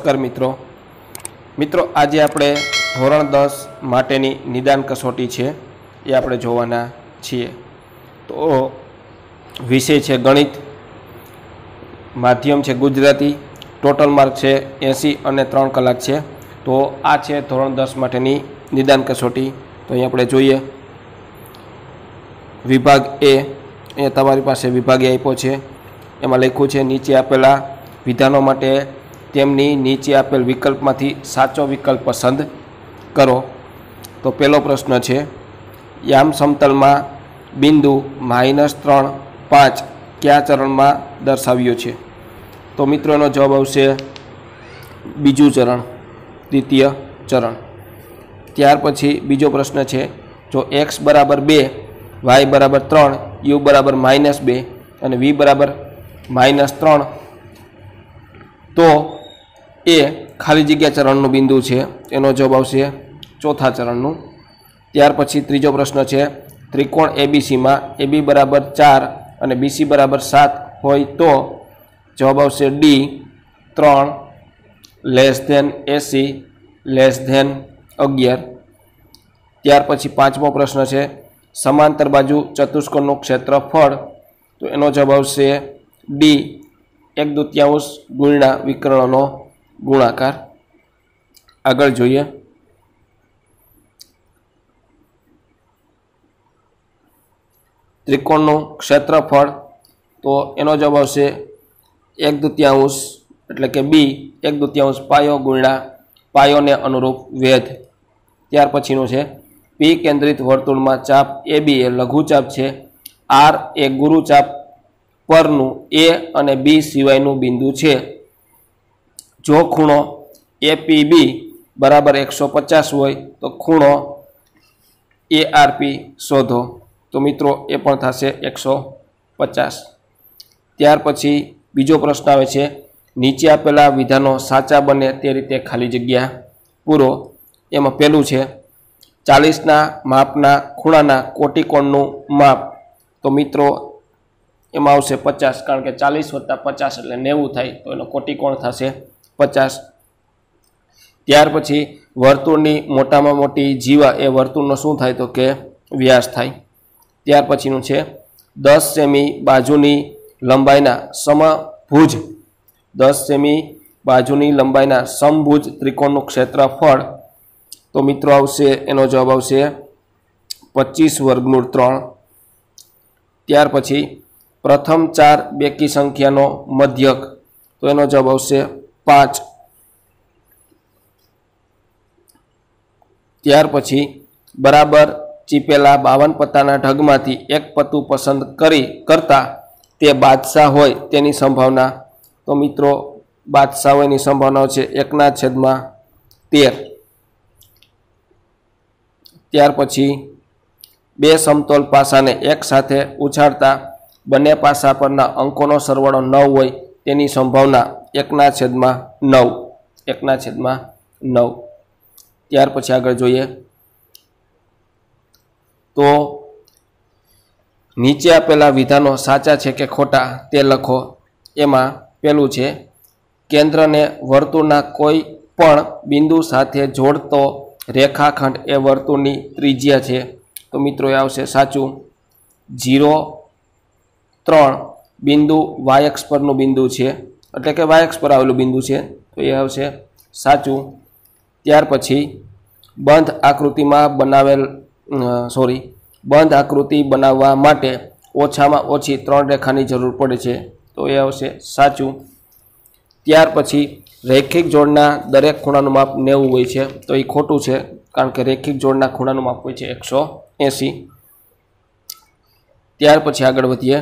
નમસ્કાર મિત્રો મિત્રો આજે આપણે ધોરણ દસ માટેની નિદાન કસોટી છે એ આપણે જોવાના છીએ તો વિષય છે ગણિત માધ્યમ છે ગુજરાતી ટોટલ માર્ક છે એંસી અને ત્રણ કલાક છે તો આ છે ધોરણ દસ માટેની નિદાન કસોટી તો અહીં આપણે જોઈએ વિભાગ એ એ તમારી પાસે વિભાગે આપ્યો છે એમાં લખ્યું છે નીચે આપેલા વિધાનો માટે તેમની નીચે આપેલ વિકલ્પમાંથી સાચો વિકલ્પ પસંદ કરો તો પહેલો પ્રશ્ન છે યામ સમતલમાં બિંદુ માઇનસ ત્રણ પાંચ કયા ચરણમાં દર્શાવ્યો છે તો મિત્રોનો જવાબ આવશે બીજું ચરણ દ્વિતીય ચરણ ત્યાર પછી બીજો પ્રશ્ન છે જો એક્સ બરાબર બે વાય બરાબર ત્રણ યુ બરાબર માઇનસ બે અને વી બરાબર માઇનસ ત્રણ તો એ ખાલી જગ્યા ચરણનું બિંદુ છે એનો જવાબ આવશે ચોથા ચરણનું ત્યાર પછી ત્રીજો પ્રશ્ન છે ત્રિકોણ એબીસીમાં એબી બરાબર ચાર અને બીસી બરાબર સાત હોય તો જવાબ આવશે ડી ત્રણ less than AC less than અગિયાર ત્યાર પછી પાંચમો પ્રશ્ન છે સમાંતર બાજુ ચતુષ્કોણનું ક્ષેત્રફળ તો એનો જવાબ આવશે ડી એક દુત્યાંશ ગુણ્યા વિકર્ણનો ગુણાકાર આગળ જોઈએ ત્રિકોણનું ક્ષેત્રફળ તો એનો જવાબ આવશે એક દૃત્યાંશ એટલે કે બી એક દૃત્યાંશ પાયો ગુણ્યા પાયોને અનુરૂપ વેધ ત્યાર પછીનું છે પી કેન્દ્રિત વર્તુળમાં ચાપ એ બી એ લઘુચાપ છે આર એ ગુરુચાપ પરનું એ અને બી સિવાયનું બિંદુ છે જો ખૂણો એપીબી બરાબર એકસો પચાસ હોય તો ખૂણો એઆરપી શોધો તો મિત્રો એ પણ થશે એકસો પચાસ ત્યાર પછી બીજો પ્રશ્ન આવે છે નીચે આપેલા વિધાનો સાચા બને તે રીતે ખાલી જગ્યા પૂરો એમાં પહેલું છે ચાલીસના માપના ખૂણાના કોટિકોણનું માપ તો મિત્રો એમાં આવશે પચાસ કારણ કે ચાલીસ વત્તા પચાસ એટલે નેવું થાય તો એનો કોટિકોણ થશે પચાસ ત્યાર પછી વર્તુળની મોટામાં મોટી જીવા એ વર્તુળનો શું થાય તો કે વ્યાસ થાય ત્યાર પછીનું છે દસ સેમી બાજુની લંબાઈના સમભુજ દસ સેમી બાજુની લંબાઈના સમભુજ ત્રિકોણનું ક્ષેત્રફળ તો મિત્રો આવશે એનો જવાબ આવશે પચીસ વર્ગનું ત્રણ ત્યાર પછી પ્રથમ ચાર બેકી સંખ્યાનો મધ્યક તો એનો જવાબ આવશે પાંચ ત્યાર પછી બરાબર ચીપેલા બાવન પત્તાના ઢગમાંથી એક પતુ પસંદ કરી કરતા તે બાદશાહ હોય તેની સંભાવના તો મિત્રો બાદશાહ હોયની સંભાવનાઓ છે એકના છેદમાં તેર ત્યાર પછી બે સમતોલ પાસાને એકસાથે ઉછાળતા બંને પાસા પરના અંકોનો સરવાળો ન હોય એની સંભાવના એકના છેદમાં નવ એકના છેદમાં નવ ત્યાર પછી આગળ જોઈએ તો નીચે આપેલા વિધાનો સાચા છે કે ખોટા તે લખો એમાં પહેલું છે કેન્દ્રને વર્તુળના કોઈ પણ બિંદુ સાથે જોડતો રેખાખંડ એ વર્તુળની ત્રિજ્યા છે તો મિત્રો એ આવશે સાચું જીરો ત્રણ બિંદુ વાયક્ષ પરનું બિંદુ છે એટલે કે વાયક્ષ પર આવેલું બિંદુ છે તો એ આવશે સાચું ત્યાર પછી બંધ આકૃતિમાં બનાવેલ સોરી બંધ આકૃતિ બનાવવા માટે ઓછામાં ઓછી ત્રણ રેખાની જરૂર પડે છે તો એ આવશે સાચું ત્યાર પછી રેખિક જોડના દરેક ખૂણાનું માપ નેવું હોય છે તો એ ખોટું છે કારણ કે રેખિક જોડના ખૂણાનું માપ હોય છે એકસો એંસી ત્યાર પછી આગળ વધીએ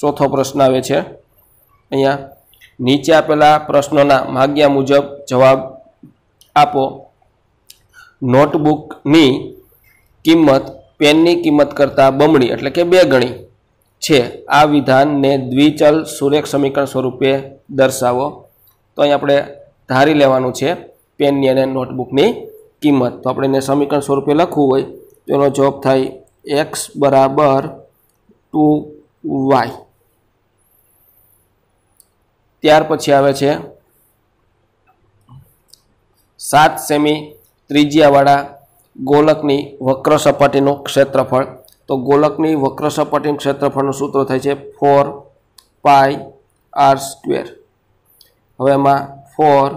ચોથો પ્રશ્ન આવે છે અહીંયા નીચે આપેલા પ્રશ્નોના માગ્યા મુજબ જવાબ આપો નોટબુકની કિંમત પેનની કિંમત કરતાં બમણી એટલે કે બે ગણી છે આ વિધાનને દ્વિચલ સુરેખ સમીકરણ સ્વરૂપે દર્શાવો તો અહીં આપણે ધારી લેવાનું છે પેનની અને નોટબુકની કિંમત તો આપણે એને સમીકરણ સ્વરૂપે લખવું હોય તો એનો જવાબ થાય એક્સ બરાબર ટુ વાય ત્યાર પછી આવે છે સાત સેમી ત્રિજ્યાવાળા ગોલકની વક્ર સપાટીનું ક્ષેત્રફળ તો ગોલકની વક્ર સપાટીનું ક્ષેત્રફળનું સૂત્ર થાય છે ફોર પાઈ આર સ્ક્વેર હવે એમાં ફોર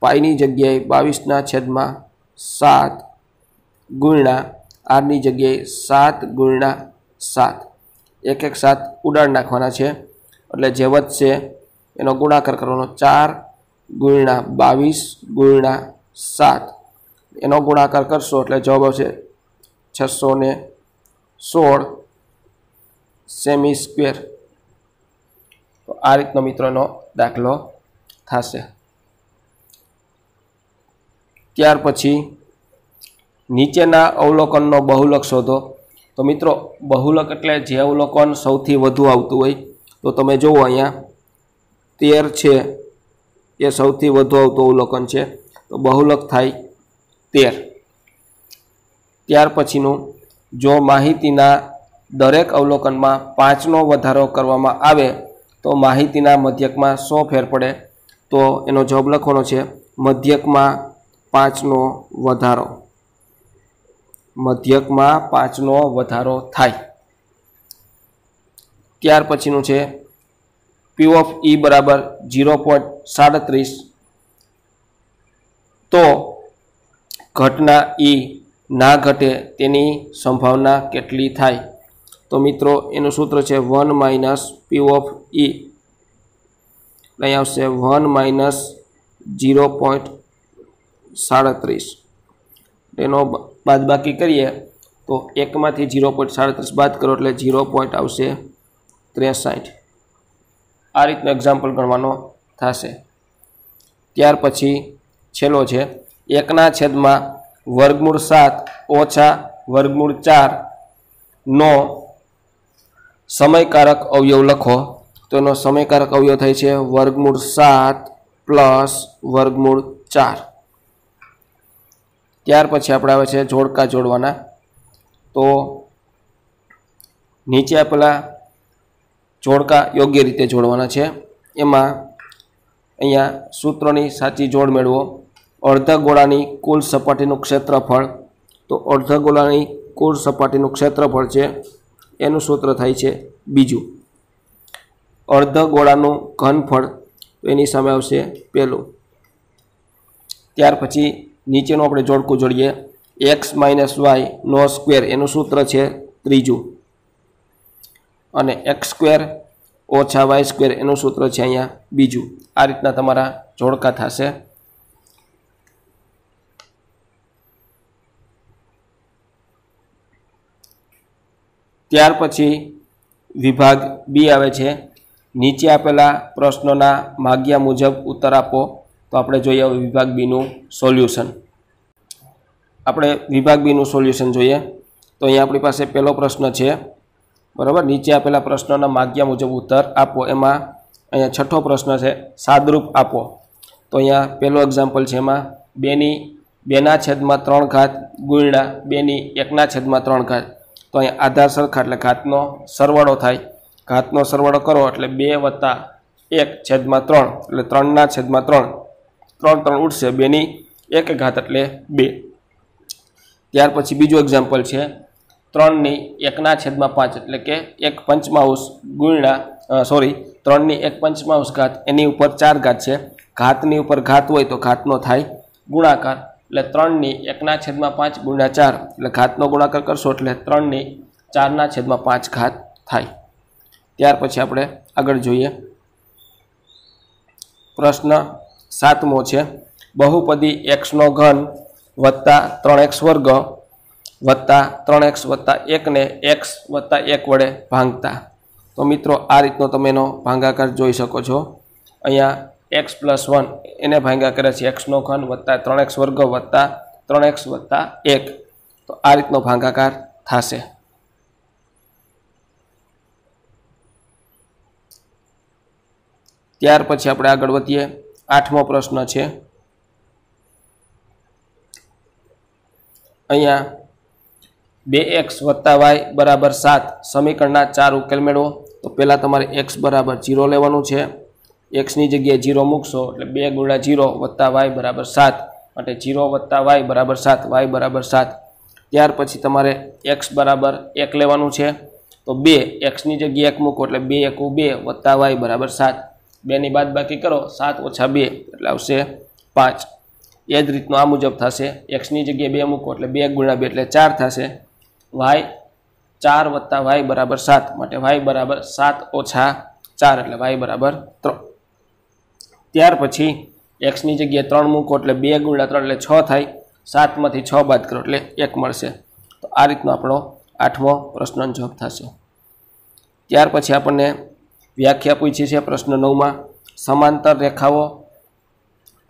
પાયની જગ્યાએ બાવીસના છેદમાં સાત ગુણ્યા આરની જગ્યાએ સાત ગુણ્યા સાત એક એક સાત ઉડાડ નાખવાના છે એટલે જે વધશે એનો ગુણાકાર કરવાનો ચાર ગુણ્યા બાવીસ ગુણ્યા સાત એનો ગુણાકાર કરશો એટલે જવાબ આવશે છસો ને સોળ સેમી સ્ક્વેર તો આ રીતનો મિત્રોનો દાખલો થશે ત્યાર પછી નીચેના અવલોકનનો બહુલક શોધો તો મિત્રો બહુલક એટલે જે અવલોકન સૌથી વધુ આવતું હોય તો તમે જુઓ અહીંયા તેર છે એ સૌથી વધુ આવતું અવલોકન છે તો બહુલક થાય તેર ત્યાર પછીનું જો માહિતીના દરેક અવલોકનમાં પાંચનો વધારો કરવામાં આવે તો માહિતીના મધ્યકમાં સો ફેર પડે તો એનો જવાબ લખવાનો છે મધ્યકમાં પાંચનો વધારો મધ્યકમાં પાંચનો વધારો થાય ત્યાર પછીનું છે પી ઓફ ઈ બરાબર ઝીરો પોઈન્ટ સાડત્રીસ તો ઘટના ઇ e ના ઘટે તેની સંભાવના કેટલી થાય તો મિત્રો એનું સૂત્ર છે one minus P of E અહીં આવશે વન માઇનસ ઝીરો પોઈન્ટ સાડત્રીસ એનો બાદબાકી કરીએ તો એકમાંથી ઝીરો પોઈન્ટ સાડત્રીસ બાદ કરો એટલે ઝીરો પોઈન્ટ આવશે ત્રેસાઠ આ રીતનો એક્ઝામ્પલ ગણવાનો થશે ત્યાર પછી છેલ્લો છે એકના છેદમાં વર્ગમૂળ સાત ઓછા વર્ગમૂળ ચાર નો સમયકારક અવયવ લખો તો એનો સમયકારક અવયવ થાય છે વર્ગમૂળ સાત પ્લસ વર્ગમૂળ ચાર ત્યાર પછી આપણે આવે છે જોડકા જોડવાના તો નીચે આપેલા જોડકા યોગ્ય રીતે જોડવાના છે એમાં અહીંયા સૂત્રોની સાચી જોડ મેળવો અડધા ગોળાની કુલ સપાટીનું ક્ષેત્રફળ તો અડધા ગોળાની કુલ સપાટીનું ક્ષેત્રફળ છે એનું સૂત્ર થાય છે બીજું અર્ધ ગોળાનું ઘનફળ એની સામે આવશે પહેલું ત્યાર પછી નીચેનું આપણે જોડકું જોડીએ એક્સ માઇનસ વાય નો સ્ક્વેર એનું સૂત્ર છે ત્રીજું અને એક્સ સ્ક્વેર ઓછા વાય સ્ક્વેર એનું સૂત્ર છે અહીંયા બીજું આ રીતના તમારા જોડકા થશે ત્યાર પછી વિભાગ બી આવે છે નીચે આપેલા પ્રશ્નોના માગ્યા મુજબ ઉત્તર આપો તો આપણે જોઈએ વિભાગ બીનું સોલ્યુશન આપણે વિભાગ બીનું સોલ્યુશન જોઈએ તો અહીંયા આપણી પાસે પહેલો પ્રશ્ન છે બરાબર નીચે આપેલા પ્રશ્નોના માગ્યા મુજબ ઉત્તર આપો એમાં અહીંયા છઠ્ઠો પ્રશ્ન છે સાદરૂપ આપો તો અહીંયા પહેલો એક્ઝામ્પલ છે એમાં બેની બેના છેદમાં ત્રણ ઘાત ગુણ્યા બેની એકના છેદમાં ત્રણ ઘાત તો અહીંયા આધાર સરખા એટલે ઘાતનો સરવાળો થાય ઘાતનો સરવાળો કરો એટલે બે વત્તા એક છેદમાં ત્રણ એટલે ત્રણના છેદમાં ત્રણ ત્રણ ત્રણ ઉઠશે બેની એક ઘાત એટલે બે ત્યાર પછી બીજું એક્ઝામ્પલ છે ત્રણની એકના છેદમાં પાંચ એટલે કે એક પંચમાંશ ગુણ્યા સોરી ત્રણની એક પંચમાંશ ઘાત એની ઉપર ચાર ઘાત છે ઘાતની ઉપર ઘાત હોય તો ઘાતનો થાય ગુણાકાર એટલે ત્રણની એકના છેદમાં પાંચ ગુણ્યા ચાર એટલે ઘાતનો ગુણાકાર કરશો એટલે ત્રણની ચારના છેદમાં પાંચ ઘાત થાય ત્યાર પછી આપણે આગળ જોઈએ પ્રશ્ન સાતમો છે બહુપદી એક્સનો ઘન વત્તા ત્રણ એક્સ વર્ગ વત્તા ત્રણ એક્સ વત્તા એકને એક્સ વત્તા એક વડે ભાંગતા તો મિત્રો આ રીતનો તમે એનો ભાંગાકાર જોઈ શકો છો અહીંયા એક્સ પ્લસ વન એને ભાંગા કરે છે એક્સનો ઘન વત્તા ત્રણ એક્સ વર્ગ વત્તા ત્રણ એક્સ વત્તા એક તો આ રીતનો ભાંગાકાર થશે ત્યાર પછી આપણે આગળ વધીએ આઠમો પ્રશ્ન છે અહીંયા બે એક્સ વત્તા વાય બરાબર સાત સમીકરણના ચાર ઉકેલ મેળવો તો પહેલાં તમારે એક્સ બરાબર જીરો લેવાનું છે એક્સની જગ્યાએ જીરો મૂકશો એટલે બે ગુણા જીરો વત્તા વાય બરાબર સાત માટે ઝીરો વત્તા વાય બરાબર સાત વાય બરાબર સાત ત્યાર પછી તમારે એક્સ બરાબર એક લેવાનું છે તો બે એક્સની જગ્યાએ એક મૂકો એટલે બે એકું બે વત્તા વાય બરાબર સાત બેની બાદ બાકી કરો સાત ઓછા બે એટલે આવશે પાંચ એ જ રીતનું આ મુજબ થશે એક્સની જગ્યાએ બે મૂકો એટલે બે ગુણા બે એટલે ચાર થશે વાય ચાર વત્તા વાય બરાબર સાત માટે વાય બરાબર સાત ઓછા ચાર એટલે વાય બરાબર ત્રણ ત્યાર પછી એક્સની જગ્યાએ ત્રણ મૂકો એટલે બે ગુણ્યા ત્રણ એટલે છ થાય સાતમાંથી છ બાદ કરો એટલે એક મળશે તો આ રીતનો આપણો આઠમો પ્રશ્નનો જવાબ થશે ત્યાર પછી આપણને વ્યાખ્યા પૂછી છે પ્રશ્ન નવમાં સમાંતર રેખાઓ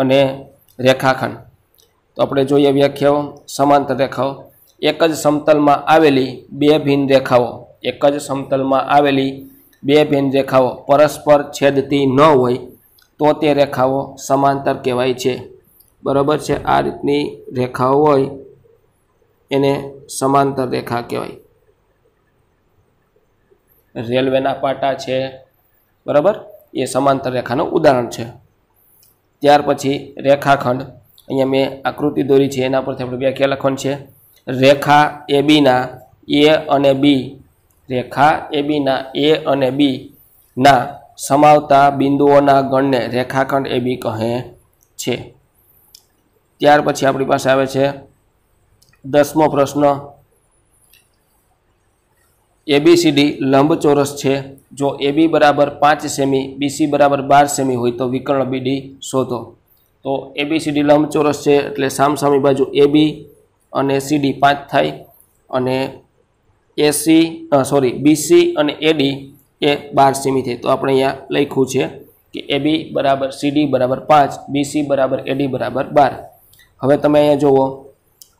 અને રેખાખંડ તો આપણે જોઈએ વ્યાખ્યાઓ સમાંતર રેખાઓ એક જ સમતલમાં આવેલી બે ભિન્ન રેખાઓ એક જ સમતલમાં આવેલી બે ભિન્ન રેખાઓ પરસ્પર છેદતી ન હોય તો તે રેખાઓ સમાંતર કહેવાય છે બરાબર છે આ રીતની રેખાઓ હોય એને સમાંતર રેખા કહેવાય રેલવેના પાટા છે બરાબર એ સમાંતર રેખાનું ઉદાહરણ છે ત્યાર પછી રેખાખંડ અહીંયા મેં આકૃતિ દોરી છે એના પરથી આપણે વ્યાખ્યા લખવાની છે રેખા એ બીના એ અને બી રેખા એ બીના એ અને બી ના સમાવતા બિંદુઓના ગણને રેખાખંડ એ બી કહે છે ત્યાર પછી આપણી પાસે આવે છે દસમો પ્રશ્ન એબીસીડી લંબચોરસ છે જો એબી બરાબર પાંચ સેમી બીસી બરાબર બાર સેમી હોય તો વિકર્ણ બીડી શોધો તો એબીસીડી લંબચોરસ છે એટલે સામસામી બાજુ એબી અને સીડી પાંચ થાય અને એસી સોરી બીસી અને એડી એ બાર સીમી થાય તો આપણે અહીંયા લખ્યું છે કે એ બી બરાબર સીડી બરાબર પાંચ બીસી બરાબર એડી બરાબર બાર હવે તમે અહીંયા જુઓ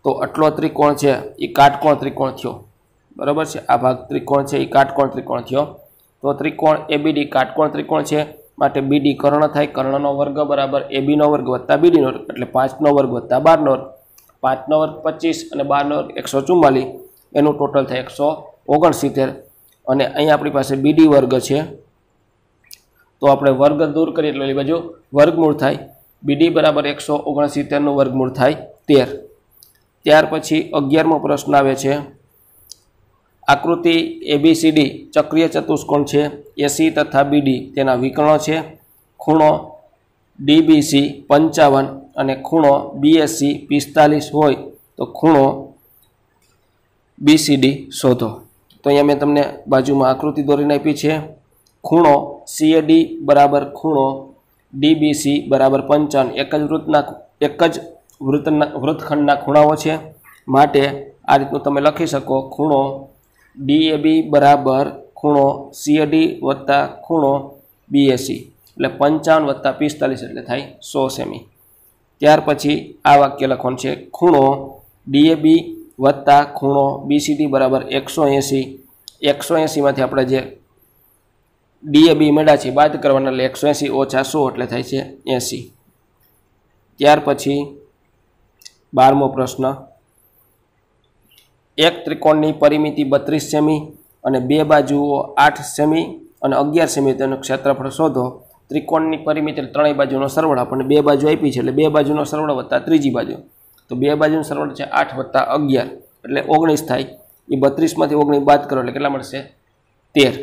તો આટલો ત્રિકોણ છે એ કાટકોણ ત્રિકોણ થયો બરાબર છે આ ભાગ ત્રિકોણ છે એ કાટકોણ ત્રિકોણ થયો તો ત્રિકોણ એબીડી કાટકોણ ત્રિકોણ છે માટે બીડી કર્ણ થાય કર્ણનો વર્ગ બરાબર એબીનો વર્ગ વત્તા બીડીનો એટલે પાંચનો વર્ગ વત્તા બારનો વર્ગ પાંચનો વર્ગ પચીસ અને બારનો વર્ગ એકસો ચુમ્માલીસ એનું ટોટલ થાય એકસો ઓગણસિત્તેર અને અહીંયા આપણી પાસે બીડી વર્ગ છે તો આપણે વર્ગ દૂર કરીએ એટલે ઓલી બાજુ વર્ગમૂળ થાય બીડી બરાબર એકસો ઓગણસિત્તેરનું વર્ગમૂળ થાય તેર ત્યાર પછી અગિયારમો પ્રશ્ન આવે છે આકૃતિ એબીસીડી ચક્રિય ચતુષ્કોણ છે એસી તથા બીડી તેના વિકર્ણો છે ખૂણો ડીબીસી પંચાવન અને ખૂણો બીએસસી પિસ્તાલીસ હોય તો ખૂણો બીસીડી શોધો તો અહીંયા મેં તમને બાજુમાં આકૃતિ દોરીને આપી છે ખૂણો સીએડી બરાબર ખૂણો ડીબીસી બરાબર પંચાવન એક જ વૃત્તના એક જ વૃત્તના વૃત્તખંડના ખૂણાઓ છે માટે આ રીતનું તમે લખી શકો ખૂણો ડીએબી બરાબર ખૂણો સીએડી વત્તા ખૂણો બીએસી એટલે પંચાવન વત્તા પિસ્તાલીસ એટલે થાય સો સેમી ત્યાર પછી આ વાક્ય લખવાનું છે ખૂણો ડીએબી વત્તા ખૂણો બીસીડી બરાબર એકસો એંસી એકસો એંસીમાંથી આપણે જે ડીએબી મેળા છે બાદ કરવાના એટલે એકસો એંસી ઓછા સો એટલે થાય છે એંસી ત્યાર પછી બારમો પ્રશ્ન એક ત્રિકોણની પરિમિતિ બત્રીસ સેમી અને બે બાજુઓ આઠ સેમી અને અગિયાર સેમી તેનું ક્ષેત્રફળ શોધો ત્રિકોણની પરિમિતિ એટલે ત્રણેય બાજુનો સરવાળો આપણને બે બાજુ આપી છે એટલે બે બાજુનો સરવાળો વત્તા ત્રીજી બાજુ તો બે બાજુનો સરવાળો છે આઠ વત્તા અગિયાર એટલે ઓગણીસ થાય એ બત્રીસમાંથી ઓગણીસ બાદ કરો એટલે કેટલા મળશે તેર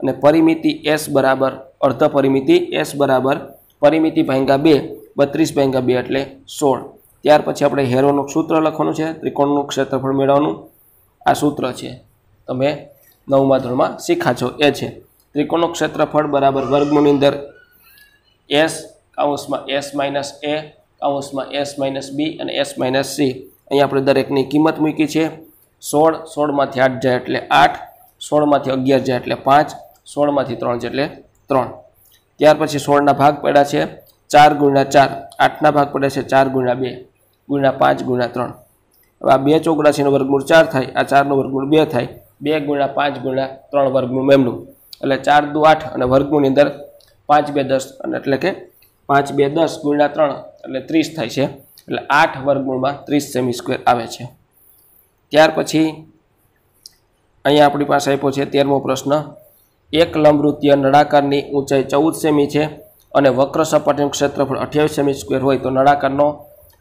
અને પરિમિતિ એસ બરાબર અર્ધ પરિમિતિ એસ બરાબર પરિમિતિ ભાંગા બે બત્રીસ ભાંગા બે એટલે સોળ ત્યાર પછી આપણે હેરોનું સૂત્ર લખવાનું છે ત્રિકોણનું ક્ષેત્રફળ મેળવવાનું આ સૂત્ર છે તમે નવમા ધોરણમાં શીખા છો એ છે ત્રિકોણનું ક્ષેત્રફળ બરાબર વર્ગમૂળની અંદર એસ કાઉસમાં એસ માઇનસ એ કાઉસમાં એસ માઇનસ બી અને એસ માઇનસ સી અહીં આપણે દરેકની કિંમત મૂકી છે સોળ સોળમાંથી આઠ જાય એટલે આઠ સોળમાંથી અગિયાર જાય એટલે પાંચ સોળમાંથી ત્રણ જાય એટલે ત્રણ ત્યાર પછી સોળના ભાગ પડ્યા છે ચાર ગુણ્યા ચાર આઠના ભાગ પડ્યા છે ચાર ગુણ્યા બે ગુણ્યા પાંચ ગુણ્યા ત્રણ હવે આ બે ચોગડા છે એનો વર્ગમૂળ ચાર થાય આ ચારનો વર્ગમૂળ બે થાય બે ગુણ્યા પાંચ ગુણ્યા ત્રણ વર્ગમૂળ એમનું એટલે ચાર દુ આઠ અને વર્ગમૂળની અંદર પાંચ બે દસ અને એટલે કે પાંચ બે દસ ગુણ્યા ત્રણ એટલે ત્રીસ થાય છે એટલે આઠ વર્ગમૂળમાં ત્રીસ સેમી સ્ક્વેર આવે છે ત્યાર પછી અહીંયા આપણી પાસે આપ્યો છે તેરમો પ્રશ્ન એક લંબવૃત્તીય નળાકારની ઊંચાઈ ચૌદ સેમી છે અને વક્ર સપાટીનું ક્ષેત્રફળ અઠ્યાવીસ સેમી સ્ક્વેર હોય તો નળાકારનો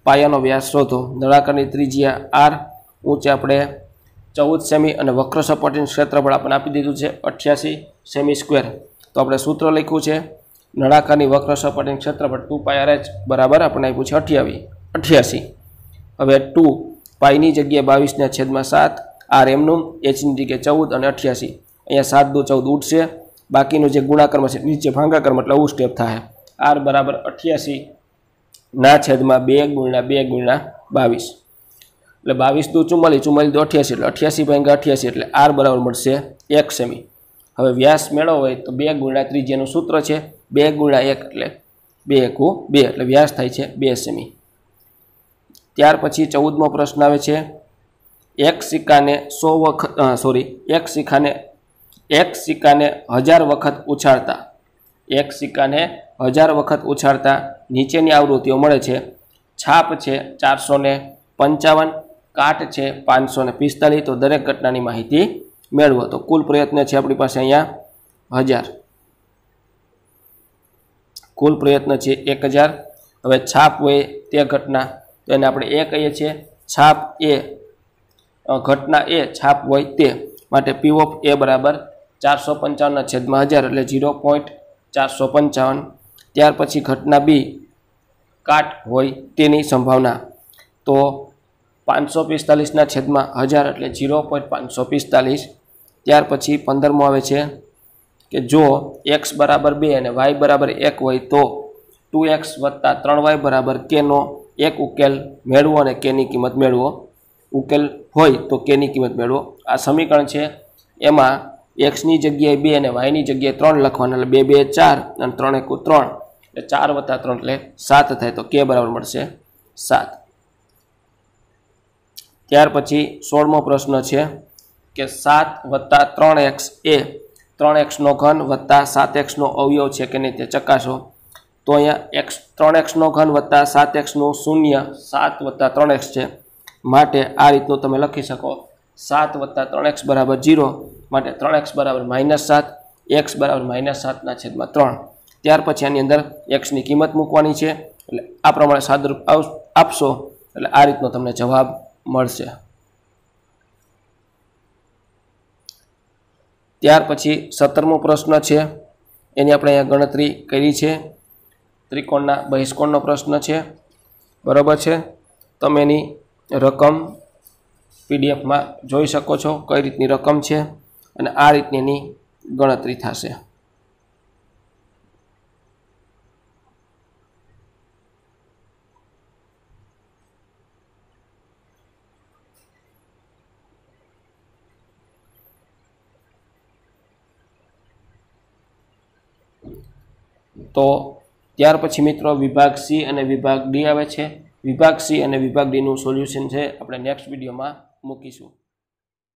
પાયાનો વ્યાસ શોધો નળાકારની ત્રિજ્યા આર ઊંચે આપણે ચૌદ સેમી અને વક્ર સપાટીનું ક્ષેત્રફળ આપણે આપી દીધું છે અઠ્યાસી સેમી સ્ક્વેર તો આપણે સૂત્ર લખ્યું છે નળાકારની વક્ર સપાટીનું ક્ષેત્રફળ ટુ પાય આર એચ બરાબર આપણે આપ્યું છે અઠ્યાવી અઠ્યાસી હવે ટુ પાયની જગ્યાએ બાવીસના છેદમાં સાત આર એમનું એચની જગ્યાએ ચૌદ અને અઠ્યાસી અહીંયા સાત દો ચૌદ ઉઠશે બાકીનું જે ગુણાકર્મ છે નીચે ભાંગાકર્મ એટલે આવું સ્ટેપ થાય આર બરાબર અઠ્યાસી ના છેદમાં બે ગુણના બે ગુણના બાવીસ એટલે બાવીસ દુ ચુમ્માલીસ ચુમ્માલીસ દુ અઠ્યાસી એટલે અઠ્યાસી ભાંગા અઠ્યાસી એટલે આર બરાબર મળશે એક સેમી હવે વ્યાસ મેળવો હોય તો બે ગુણા ત્રિજ્યાનું સૂત્ર છે બે ગુણા એક એટલે બે એકુ બે એટલે વ્યાસ થાય છે બે સેમી ત્યાર પછી ચૌદમો પ્રશ્ન આવે છે એક સિક્કાને સો વખત સોરી એક સિક્કાને એક સિક્કાને હજાર વખત ઉછાળતા એક સિક્કાને હજાર વખત ઉછાળતા નીચેની આવૃત્તિઓ મળે છે છાપ છે ચારસો પંચાવન કાટ છે પાંચસો પિસ્તાલીસ તો દરેક ઘટનાની માહિતી મેળવો તો કુલ પ્રયત્ન છે આપણી પાસે અહીંયા હજાર કુલ પ્રયત્ન છે એક હજાર હવે છાપ હોય તે ઘટના તો એને આપણે એ કહીએ છીએ છાપ એ ઘટના એ છાપ હોય તે માટે પીઓફ એ બરાબર ચારસો પંચાવનના છેદમાં હજાર એટલે ઝીરો પોઈન્ટ ચારસો પંચાવન ત્યાર પછી ઘટના બી કાટ હોય તેની સંભાવના તો પાંચસો પિસ્તાલીસના છેદમાં હજાર એટલે ઝીરો પોઈન્ટ પાંચસો પિસ્તાલીસ ત્યાર પછી પંદરમો આવે છે કે જો એક્સ બરાબર બે અને વાય બરાબર એક હોય તો ટુ એક્સ વત્તા ત્રણ વાય બરાબર કેનો એક ઉકેલ મેળવો અને કેની કિંમત મેળવો ઉકેલ હોય તો કેની કિંમત મેળવો આ સમીકરણ છે એમાં એક્સની જગ્યાએ બે અને વાયની જગ્યાએ ત્રણ લખવાના એટલે બે બે ચાર અને ત્રણ એક ત્રણ એટલે ચાર વત્તા ત્રણ એટલે સાત થાય તો કે બરાબર મળશે સાત ત્યાર પછી સોળમો પ્રશ્ન છે કે સાત વત્તા ત્રણ એક્સ એ ત્રણ એક્સનો ઘન વત્તા સાત એક્સનો અવયવ છે કે નહીં તે ચકાસો તો અહીંયા એક્સ ત્રણ એક્સનો ઘન વત્તા સાત એક્સનું શૂન્ય સાત વત્તા ત્રણ એક્સ છે માટે આ રીતનું તમે લખી શકો સાત વત્તા ત્રણ એક્સ બરાબર જીરો માટે ત્રણ એક્સ બરાબર માઇનસ સાત એક્સ બરાબર માઇનસ સાતના છેદમાં ત્રણ ત્યાર પછી આની અંદર એક્સની કિંમત મૂકવાની છે એટલે આ પ્રમાણે સાદરૂપ આપશો એટલે આ રીતનો તમને જવાબ મળશે ત્યાર પછી સત્તરમો પ્રશ્ન છે એની આપણે અહીંયા ગણતરી કરી છે ત્રિકોણના બહિષ્કોણનો પ્રશ્ન છે બરાબર છે તમે એની રકમ પીડીએફમાં જોઈ શકો છો કઈ રીતની રકમ છે અને આ રીતની એની ગણતરી થશે તો ત્યાર પછી મિત્રો વિભાગ સી અને વિભાગ ડી આવે છે વિભાગ સી અને વિભાગ ડીનું સોલ્યુશન છે આપણે નેક્સ્ટ વિડીયોમાં મૂકીશું